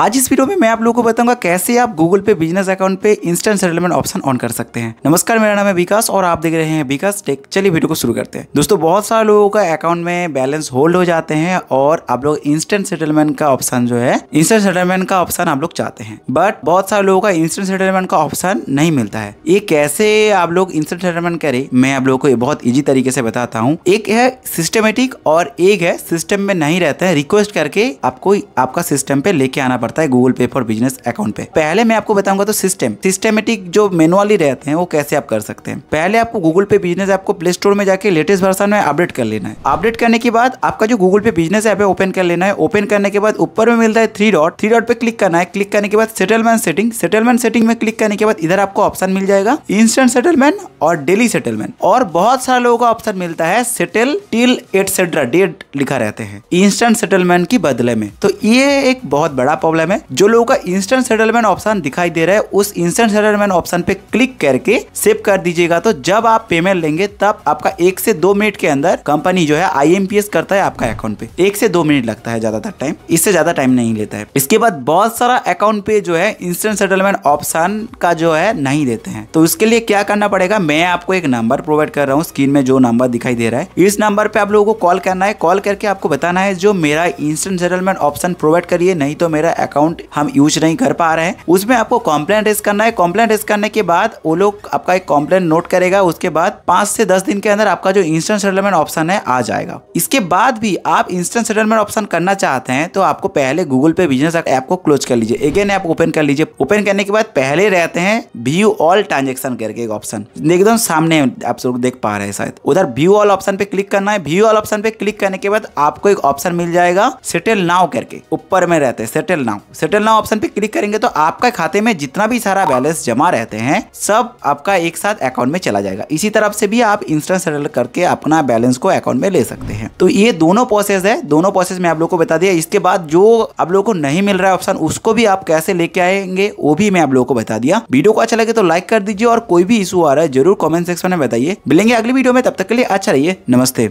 आज इस वीडियो में मैं आप लोगों को बताऊंगा कैसे आप गूगल पे बिजनेस अकाउंट पे इंस्टेंट सेटलमेंट ऑप्शन ऑन कर सकते हैं नमस्कार मेरा नाम है विकास और आप देख रहे हैं विकास टेक चलिए वीडियो को शुरू करते हैं दोस्तों बहुत सारे लोगों का अकाउंट में बैलेंस होल्ड हो जाते हैं और आप लोग इंस्टेंट सेटलमेंट का ऑप्शन जो है इंस्टेंट सेटलमेंट का ऑप्शन आप लोग चाहते हैं बट बहुत सारे लोगों का इंस्टेंट सेटलमेंट का ऑप्शन नहीं मिलता है ये कैसे आप लोग इंस्टेंट सेटलमेंट करे मैं आप लोगों को बहुत इजी तरीके से बताता हूँ एक है सिस्टमेटिक और एक है सिस्टम में नहीं रहता है रिक्वेस्ट करके आपको आपका सिस्टम पे लेके आना पड़ता पड़ता है गूगल पे फॉर बिजनेस अकाउंट पे पहले मैं आपको बताऊंगा तो सिस्टम सिस्टमेटिक जो मेनुअली रहते हैं वो कैसे आप कर सकते हैं पहले आपको गूगल पे बिजनेस आपको प्ले स्टोर में जाके लेटेस्ट वर्सन में अपडेट कर लेना है अपडेट करने के बाद आपका जो गूगल पे बिजनेस ऐप है ओपन कर लेना है ओपन करने के बाद ऊपर में मिलता है थ्री डॉट थ्री डॉट पे क्लिक करना है क्लिक करने के बाद सेटलमेंट सेटिंग सेटलमेंट सेटिंग में क्लिक करने के बाद इधर आपको ऑप्शन मिल जाएगा इंस्टेंट सेटलमेंट और डेली सेटलमेंट और बहुत सारे लोगों का ऑप्शन मिलता है सेटल टिल एटसेट्रा डेट लिखा रहते हैं इंस्टेंट सेटलमेंट की बदले में तो ये एक बहुत बड़ा प्रॉब्लम प्रॉब्लम है जो लोगों का इंस्टेंट सेटलमेंट ऑप्शन दिखाई दे रहा है उस इंस्टेंट सेटलमेंट ऑप्शन पे क्लिक करके सेव कर दीजिएगा तो जब आप पेमेंट लेंगे तब आपका एक से दो मिनट के अंदर कंपनी जो है आई करता है आपका अकाउंट पे एक से दो मिनट लगता है ज्यादातर टाइम इससे ज्यादा टाइम नहीं लेता है इसके बाद बहुत सारा अकाउंट पे जो है इंस्टेंट सेटलमेंट ऑप्शन का जो है नहीं देते हैं तो उसके लिए क्या करना पड़ेगा मैं आपको एक नंबर प्रोवाइड कर रहा हूँ स्क्रीन में जो नंबर दिखाई दे रहा है इस नंबर पे आप लोगों को कॉल करना है कॉल करके आपको बताना है जो मेरा इंस्टेंट सेटलमेंट ऑप्शन प्रोवाइड करिए नहीं तो मेरा अकाउंट हम यूज नहीं कर पा रहे हैं उसमें आपको कॉम्प्लेन रेस करना है कॉम्प्लेन रेस करने के बाद वो लोग आपका एक कॉम्प्लेन नोट करेगा उसके बाद पांच से दस दिन के अंदर आपका जो इंस्टेंट सेटलमेंट ऑप्शन है आ जाएगा इसके बाद भी आप इंस्टेंट सेटलमेंट ऑप्शन करना चाहते हैं तो आपको पहले गूगल पे बिजनेस ऐप को क्लोज कर लीजिए अगेन ऐप ओपन कर लीजिए ओपन करने के बाद पहले रहते हैं व्यू ऑल ट्रांजेक्शन करके एक ऑप्शन एकदम सामने आप लोग देख पा रहे हैं शायद उधर व्यू ऑल ऑप्शन पे क्लिक करना है व्यू ऑल ऑप्शन पे क्लिक करने के बाद आपको एक ऑप्शन मिल जाएगा सेटल नाउ करके ऊपर में रहते हैं settle now settle now option पे क्लिक करेंगे तो आपका खाते में जितना भी सारा बैलेंस जमा रहते हैं सब आपका एक साथ अकाउंट में चला जाएगा इसी तरफ से भी आप इंस्टेंट सेटल करके अपना बैलेंस को अकाउंट में ले सकते हैं तो ये दोनों प्रोसेस है दोनों प्रोसेस में आप लोग को बता दिया इसके बाद जो आप लोग को नहीं मिल रहा है ऑप्शन उसको भी आप कैसे लेके आएंगे वो भी मैं आप लोगों को बता दिया वीडियो को अच्छा लगे तो लाइक कर दीजिए और कोई भी इशू आ रहा है जरूर कॉमेंट सेक्शन में बताइए मिलेंगे अगली वीडियो में तब तक के लिए अच्छा रहिए नमस्ते